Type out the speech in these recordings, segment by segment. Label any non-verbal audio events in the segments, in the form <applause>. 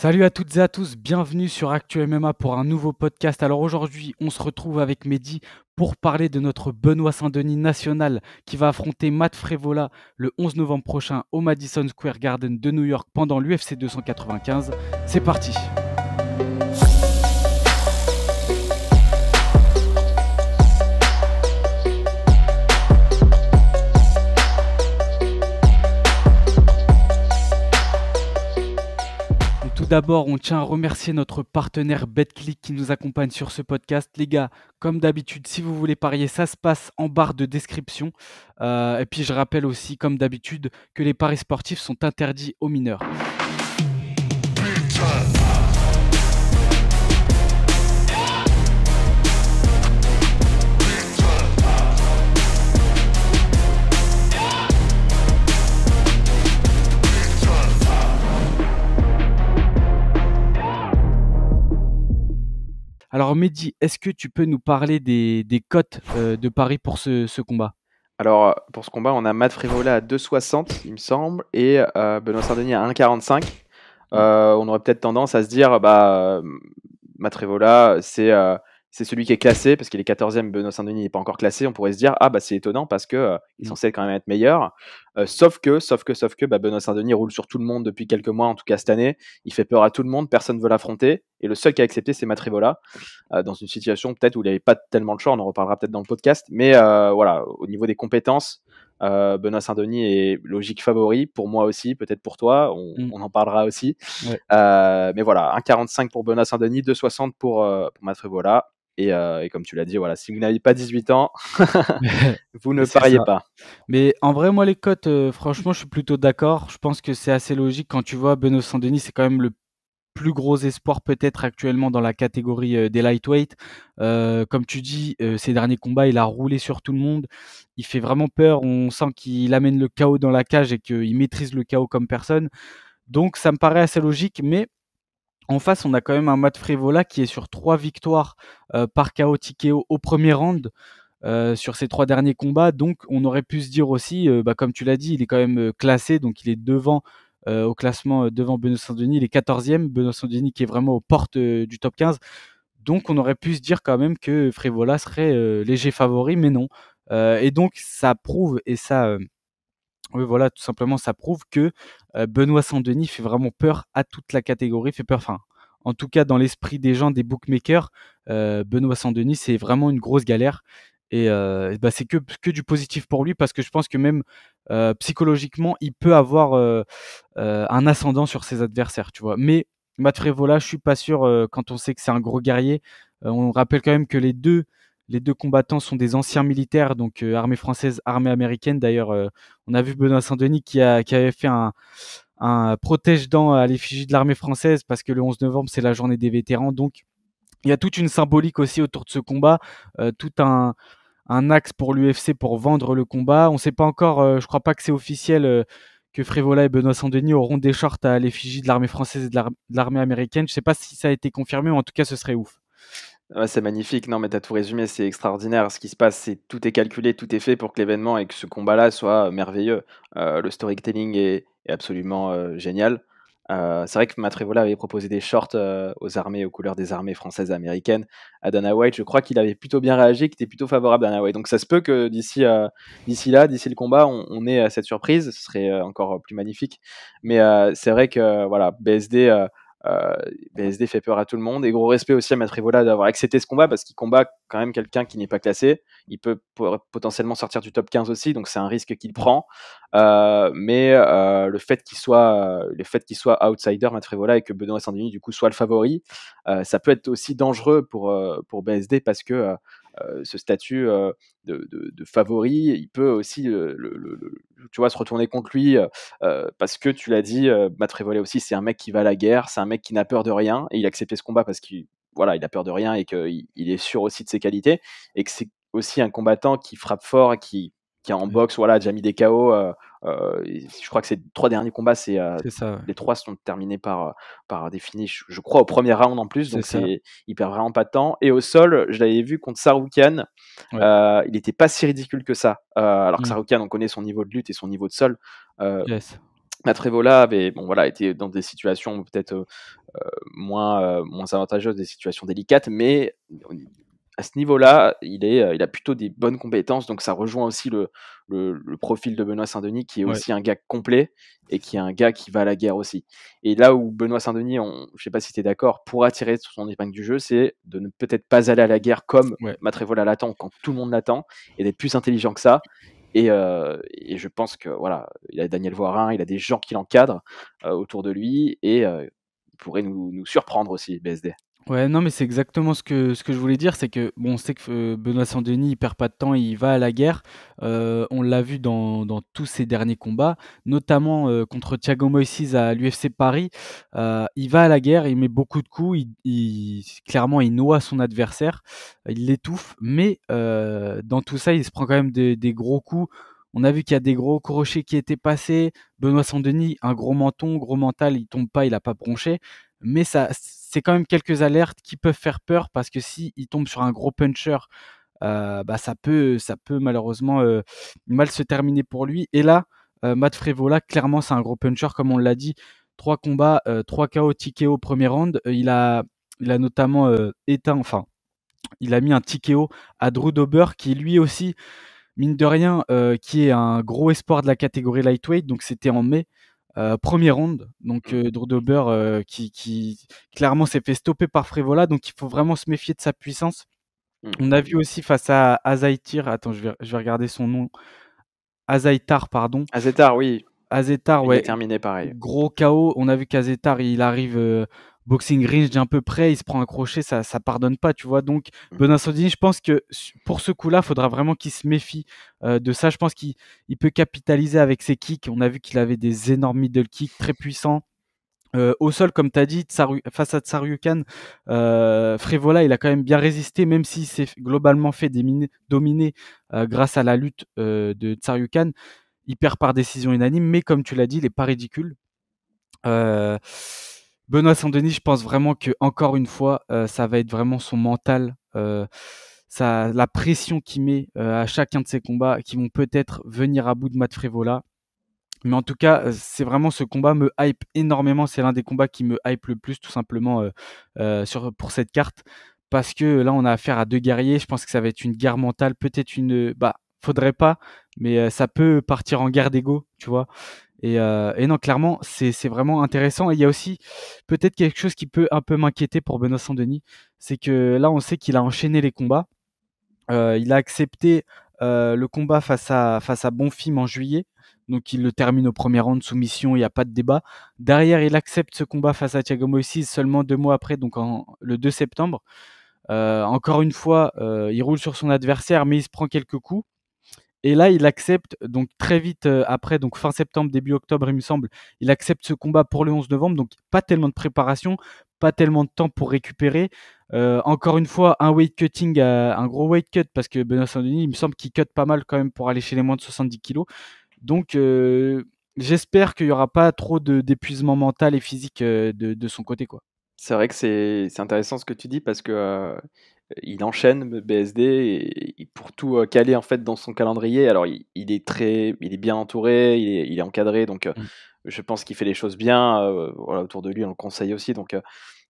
Salut à toutes et à tous, bienvenue sur Actu MMA pour un nouveau podcast. Alors aujourd'hui, on se retrouve avec Mehdi pour parler de notre Benoît Saint-Denis national qui va affronter Matt Frévola le 11 novembre prochain au Madison Square Garden de New York pendant l'UFC 295. C'est parti. d'abord, on tient à remercier notre partenaire BetClick qui nous accompagne sur ce podcast. Les gars, comme d'habitude, si vous voulez parier, ça se passe en barre de description. Euh, et puis je rappelle aussi, comme d'habitude, que les paris sportifs sont interdits aux mineurs. Alors Mehdi, est-ce que tu peux nous parler des, cotes euh, de Paris pour ce, combat Alors euh, pour ce combat, on a Matt Frivola à 2,60 il me semble et euh, Benoît Saint-Denis à 1,45. on aurait peut-être tendance à se dire, bah, Matt Frivola, c'est c'est celui qui est classé, parce qu'il est 14e, Benoît Saint-Denis n'est pas encore classé, on pourrait se dire, ah bah c'est étonnant parce que est euh, mmh. censé quand même être meilleur. Euh, sauf que, sauf que, sauf que, bah, Benoît Saint-Denis roule sur tout le monde depuis quelques mois, en tout cas cette année. Il fait peur à tout le monde, personne ne veut l'affronter. Et le seul qui a accepté, c'est Matrivola, euh, dans une situation peut-être où il n'avait pas tellement de choix, on en reparlera peut-être dans le podcast. Mais voilà, au niveau des compétences, Benoît Saint-Denis est logique favori pour moi aussi, peut-être pour toi, on, mmh. en parlera aussi. mais voilà, 1,45 pour Benoît Saint-Denis, 2,60 pour, pour euh, et, comme tu l'as dit, voilà, si vous n'avez pas 18 ans, <laughs> <laughs> vous ne pariez pas. Mais en vrai, moi, les cotes, euh, franchement, je suis plutôt d'accord. Je pense que c'est assez logique. Quand tu vois Benoît Saint-Denis, c'est quand même le plus gros espoir peut-être actuellement dans la catégorie euh, des lightweight. comme tu dis, ces derniers combats, il a roulé sur tout le monde. Il fait vraiment peur. On sent qu'il amène le chaos dans la cage et qu'il maîtrise le chaos comme personne. Donc ça me paraît assez logique, mais en face, on a quand même un Matt Frivola qui est sur trois victoires euh, par chaotique au premier round. Euh, sur ses trois derniers combats, donc on aurait pu se dire aussi, euh, bah, comme tu l'as dit, il est quand même classé, donc il est devant au classement, devant Benoît Saint-Denis, il est 14e, Benoît Saint-Denis qui est vraiment aux portes du top 15. Donc on aurait pu se dire quand même que frivola serait léger favori, mais non. et donc ça prouve et ça oui, voilà, tout simplement, ça prouve que Benoît Saint-Denis fait vraiment peur à toute la catégorie, fait peur, enfin, en tout cas dans l'esprit des gens, des bookmakers, Benoît Saint-Denis, c'est vraiment une grosse galère. Et bah, c'est que, du positif pour lui parce que je pense que même psychologiquement, il peut avoir un ascendant sur ses adversaires, tu vois. Mais Matt Frévola, je suis pas sûr quand on sait que c'est un gros guerrier. on rappelle quand même que les deux les deux combattants sont des anciens militaires, donc euh, armée française, armée américaine. D'ailleurs, euh, on a vu Benoît Saint-Denis qui, avait fait un, protège-dents à l'effigie de l'armée française parce que le 11 novembre, c'est la journée des vétérans. Donc, il y a toute une symbolique aussi autour de ce combat, euh, tout un, axe pour l'UFC pour vendre le combat. On ne sait pas encore, je crois pas que c'est officiel que Frévola et Benoît Saint-Denis auront des shorts à l'effigie de l'armée française et de l'armée américaine. Je ne sais pas si ça a été confirmé, mais en tout cas, ce serait ouf c'est magnifique. Non, mais t'as tout résumé, c'est extraordinaire. Ce qui se passe, c'est tout est calculé, tout est fait pour que l'événement et que ce combat-là soit euh, merveilleux. Euh, le storytelling est, absolument euh, génial. c'est vrai que Matrevola avait proposé des shorts aux armées, aux couleurs des armées françaises et américaines à Dana White. Je crois qu'il avait plutôt bien réagi, qu'il était plutôt favorable à Dana White. Donc ça se peut que d'ici, d'ici là, d'ici le combat, on, on, ait cette surprise. Ce serait encore plus magnifique. Mais c'est vrai que voilà, BSD euh, BSD ben, fait peur à tout le monde. Et gros respect aussi à Matt d'avoir accepté ce combat parce qu'il combat quand même quelqu'un qui n'est pas classé. Il peut potentiellement sortir du top 15 aussi, donc c'est un risque qu'il prend. Euh, mais euh, le fait qu'il soit, le fait qu'il soit outsider Matt et que Benoît Sandini du coup soit le favori, ça peut être aussi dangereux pour pour BSD parce que euh, ce statut euh, de, favori, il peut aussi euh, tu vois, se retourner contre lui parce que tu l'as dit, Matt Frévolet aussi, c'est un mec qui va à la guerre, c'est un mec qui n'a peur de rien et il a accepté ce combat parce qu'il voilà, il a peur de rien et qu'il il est sûr aussi de ses qualités et que c'est aussi un combattant qui frappe fort, qui, qui en boxe, voilà, a déjà mis des KO. Euh, je crois que ces trois derniers combats, c'est euh, les trois sont terminés par, euh, par des finishes, je crois, au premier round en plus. Donc il perd vraiment pas de temps. Et au sol, je l'avais vu contre Saroukian. il n'était pas si ridicule que ça. alors que mmh. Saroukian, on connaît son niveau de lutte et son niveau de sol. yes. Trevola, avait bon voilà été dans des situations peut-être moins moins avantageuses, des situations délicates, mais à ce niveau-là, il, est, euh, il a plutôt des bonnes compétences, donc ça rejoint aussi le, profil de Benoît Saint-Denis, qui est aussi un gars complet et qui est un gars qui va à la guerre aussi. Et là où Benoît Saint-Denis, je ne sais pas si tu es d'accord, pour attirer sur son épingle du jeu, c'est de ne peut-être pas aller à la guerre comme ouais. l'attend, quand tout le monde l'attend, et d'être plus intelligent que ça. Euh, et, je pense que voilà, il a Daniel Voirin, il a des gens qui l'encadrent euh, autour de lui et pourrait nous, nous surprendre aussi, BSD. Ouais, non, mais c'est exactement ce que, ce que je voulais dire. C'est que, bon, on sait que euh, Benoît Saint-Denis, il perd pas de temps, il va à la guerre. Euh, on l'a vu dans, dans, tous ses derniers combats, notamment euh, contre Thiago Moises à l'UFC Paris. Euh, il va à la guerre, il met beaucoup de coups, il, il clairement, il noie son adversaire, il l'étouffe, mais dans tout ça, il se prend quand même des, des gros coups. On a vu qu'il y a des gros crochets qui étaient passés. Benoît Saint-Denis, un gros menton, gros mental, il tombe pas, il a pas bronché. Mais ça, c'est quand même quelques alertes qui peuvent faire peur parce que si il tombe sur un gros puncher, euh, bah ça peut, ça peut malheureusement euh, mal se terminer pour lui. Et là, euh, Matt Frevola, clairement, c'est un gros puncher, comme on l'a dit. Trois combats, trois KO ticket au premier round. il a, il a notamment éteint, enfin, il a mis un TKO à Drew Dober, qui lui aussi, mine de rien, qui est un gros espoir de la catégorie lightweight. Donc c'était en mai. Première euh, premier round, donc mmh. euh, euh qui, clairement s'est fait stopper par Frivola. donc il faut vraiment se méfier de sa puissance. Mmh. On a vu aussi face à Azaitir, attends, je vais, regarder son nom, Azaitar, pardon. Azaitar, oui. Azaitar, ouais. Il est terminé pareil. Gros chaos. on a vu qu'Azaitar, il arrive euh, boxing range d'un peu près, il se prend un crochet, ça, ça pardonne pas, tu vois. Donc, mmh. Bonin Sodini, je pense que pour ce coup-là, il faudra vraiment qu'il se méfie euh, de ça. Je pense qu'il peut capitaliser avec ses kicks. On a vu qu'il avait des énormes middle kicks très puissants. Euh, au sol, comme tu as dit, face à Tsaryukan, euh, Frévola, il a quand même bien résisté, même s'il s'est globalement fait dominer euh, grâce à la lutte de Tsaryukan. Il perd par décision unanime, mais comme tu l'as dit, il n'est pas ridicule. Euh, Benoît Saint-Denis, je pense vraiment que encore une fois, euh, ça va être vraiment son mental, ça, euh, la pression qu'il met euh, à chacun de ses combats qui vont peut-être venir à bout de Matt Frivola. Mais en tout cas, c'est vraiment ce combat me hype énormément. C'est l'un des combats qui me hype le plus, tout simplement, sur, pour cette carte. Parce que là, on a affaire à deux guerriers. Je pense que ça va être une guerre mentale, peut-être une. Bah, faudrait pas, mais ça peut partir en guerre d'ego, tu vois. Euh, et, non, clairement, c'est vraiment intéressant. Et il y a aussi peut-être quelque chose qui peut un peu m'inquiéter pour Benoît Saint-Denis, c'est que là, on sait qu'il a enchaîné les combats. Euh, il a accepté euh, le combat face à, face à Bonfim en juillet, donc il le termine au premier round, soumission, il n'y a pas de débat. Derrière, il accepte ce combat face à Thiago Moïse seulement deux mois après, donc en, le 2 septembre. encore une fois, il roule sur son adversaire, mais il se prend quelques coups. Et là, il accepte, donc très vite euh, après, donc fin septembre, début octobre, il me semble, il accepte ce combat pour le 11 novembre. Donc pas tellement de préparation, pas tellement de temps pour récupérer. Euh, encore une fois, un weight cutting, euh, un gros weight cut, parce que Benoît Saint-Denis, il me semble qu'il cut pas mal quand même pour aller chez les moins de 70 kilos. Donc. J'espère qu'il n'y aura pas trop d'épuisement mental et physique de, son côté. quoi. C'est vrai que c'est intéressant ce que tu dis parce que il enchaîne BSD et, pour tout euh, caler en fait dans son calendrier. Alors il, est très, il est bien entouré, il est, il est encadré, donc euh, mm. je pense qu'il fait les choses bien. Euh, voilà, autour de lui, on le conseille aussi, donc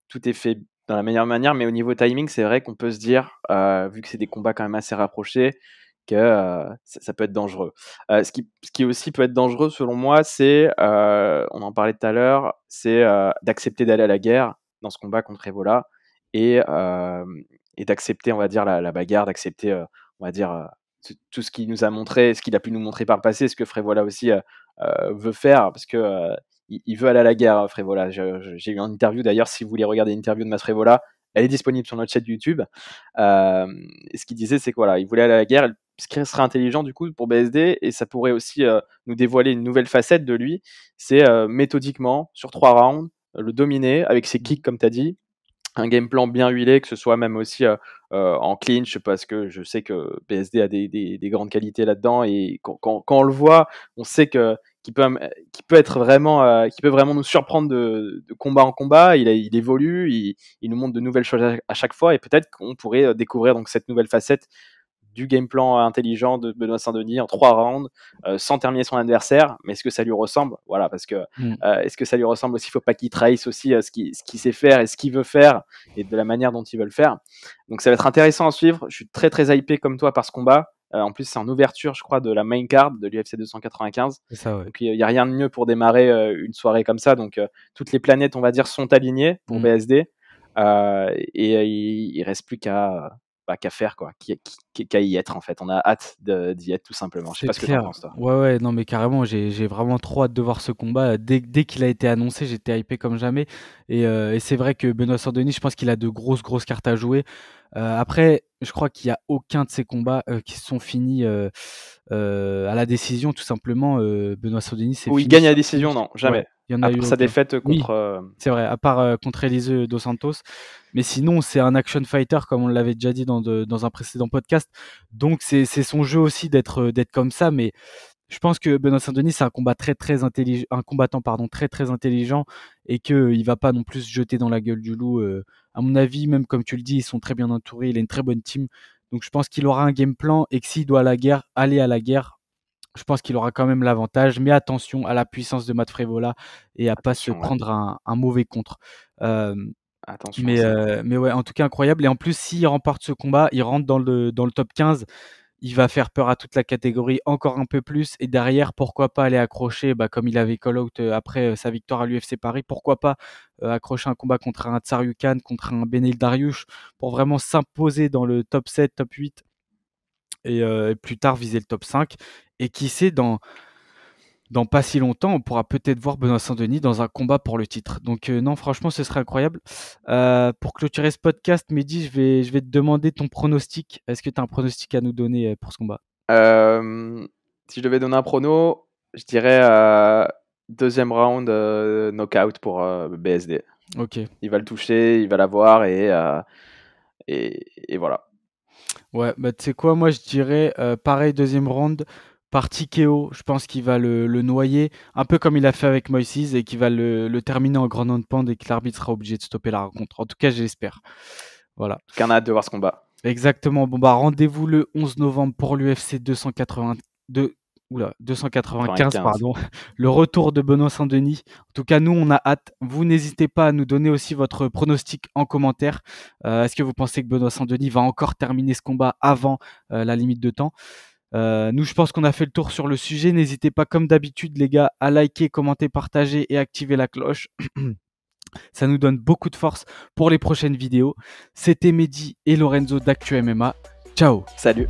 tout est fait dans la meilleure manière. Mais au niveau timing, c'est vrai qu'on peut se dire, vu que c'est des combats quand même assez rapprochés, que ça, peut être dangereux. ce, qui, ce, qui, aussi peut être dangereux, selon moi, c'est, on en parlait tout à l'heure, c'est d'accepter d'aller à la guerre dans ce combat contre Evola et, et d'accepter, on va dire, la, la bagarre, d'accepter, euh, on va dire, euh, tout ce qu'il nous a montré, ce qu'il a pu nous montrer par le passé, ce que Frévola aussi euh, veut faire, parce que il, veut aller à la guerre, Frévola. J'ai eu une interview d'ailleurs, si vous voulez regarder l'interview de Mas Frévola, elle est disponible sur notre chaîne YouTube. ce qu'il disait, c'est quoi voilà, il voulait aller à la guerre, ce qui serait intelligent du coup pour BSD, et ça pourrait aussi nous dévoiler une nouvelle facette de lui, c'est méthodiquement, sur trois rounds, le dominer avec ses mmh. kicks, comme tu as dit, un game plan bien huilé, que ce soit même aussi euh, euh, en clinch, parce que je sais que PSD a des, grandes qualités là-dedans, et quand, on le voit, on sait que qui peut, qui peut être vraiment, euh, qui peut vraiment nous surprendre de, combat en combat. Il, évolue, il, nous montre de nouvelles choses à, chaque fois, et peut-être qu'on pourrait découvrir donc cette nouvelle facette du game plan intelligent de Benoît Saint-Denis en trois rounds euh, sans terminer son adversaire. Mais est-ce que ça lui ressemble Voilà, parce que mm. euh, est-ce que ça lui ressemble aussi Il faut pas qu'il trahisse aussi euh, ce qu'il sait faire et ce qu'il veut faire et de la manière dont il veut le faire. Donc ça va être intéressant à suivre. Je suis très très hypé comme toi par ce combat. en plus, c'est en ouverture, je crois, de la main card de l'UFC 295. Ça, il n'y a rien de mieux pour démarrer une soirée comme ça. Donc toutes les planètes, on va dire, sont alignées pour mm. BSD. et il reste plus qu'à qu'à faire, quoi, qu'à y être en fait. On a hâte d'y être tout simplement. Je sais pas ce que en penses toi. Ouais, ouais, non, mais carrément, j'ai vraiment trop hâte de voir ce combat. Dès, qu'il a été annoncé, j'étais hypé comme jamais. Et, euh, c'est vrai que Benoît saint je pense qu'il a de grosses, grosses cartes à jouer. Euh, après, je crois qu'il n'y a aucun de ces combats euh, qui se sont finis euh, à la décision, tout simplement. Benoît Sodini, c'est. Ou il gagne à la décision, non, jamais. Il y en a eu sa défaite contre. c'est vrai, à part contre Elise Dos Santos. Mais sinon, c'est un action fighter, comme on l'avait déjà dit dans, de, dans un précédent podcast. Donc, c'est son jeu aussi d'être comme ça. Mais je pense que Benoît Saint-Denis c'est un combat très très intelligent, un combattant pardon très très intelligent et que euh, il va pas non plus se jeter dans la gueule du loup. Euh. à mon avis, même comme tu le dis, ils sont très bien entourés, il a une très bonne team, donc je pense qu'il aura un game plan et que s'il doit à la guerre, aller à la guerre, je pense qu'il aura quand même l'avantage. Mais attention à la puissance de Matt Frevola et à ne pas se prendre un, mauvais contre. Euh. attention. Mais, mais ouais, en tout cas incroyable. Et en plus, s'il remporte ce combat, il rentre dans le, dans le top 15 il va faire peur à toute la catégorie encore un peu plus. Et derrière, pourquoi pas aller accrocher, bah, comme il avait call out euh, après euh, sa victoire à l'UFC Paris, pourquoi pas euh, accrocher un combat contre un Tsaryukan, contre un Benildariush, Dariush, pour vraiment s'imposer dans le top 7, top 8, et, plus tard viser le top 5. Et qui sait, dans, dans pas si longtemps, on pourra peut-être voir Benoît Saint-Denis dans un combat pour le titre. Donc euh, non, franchement, ce serait incroyable. Euh, pour clôturer ce podcast, Mehdi, je vais, je vais te demander ton pronostic. Est-ce que tu as un pronostic à nous donner euh, pour ce combat Si je devais donner un pronostic, je dirais deuxième round knockout pour BSD. Ok. Il va le toucher, il va l'avoir et, et, voilà. Ouais, bah tu quoi, moi je dirais pareil deuxième round. Parti Keo, je pense qu'il va le, noyer, un peu comme il a fait avec Moïse et qu'il va le, terminer en grand nombre de et que l'arbitre sera obligé de stopper la rencontre. En tout cas, j'espère. Voilà. Qu'on a hâte de voir ce combat. Exactement. Bon, bah, rendez-vous le 11 novembre pour l'UFC 282. 295, pardon. <laughs> Le retour de Benoît Saint-Denis. En tout cas, nous, on a hâte. Vous n'hésitez pas à nous donner aussi votre pronostic en commentaire. Euh, est-ce que vous pensez que Benoît Saint-Denis va encore terminer ce combat avant euh, la limite de temps euh, nous, je pense qu'on a fait le tour sur le sujet. N'hésitez pas, comme d'habitude, les gars, à liker, commenter, partager et activer la cloche. <clears throat> Ça nous donne beaucoup de force pour les prochaines vidéos. C'était Mehdi et Lorenzo d'ActuMMA. Ciao. Salut.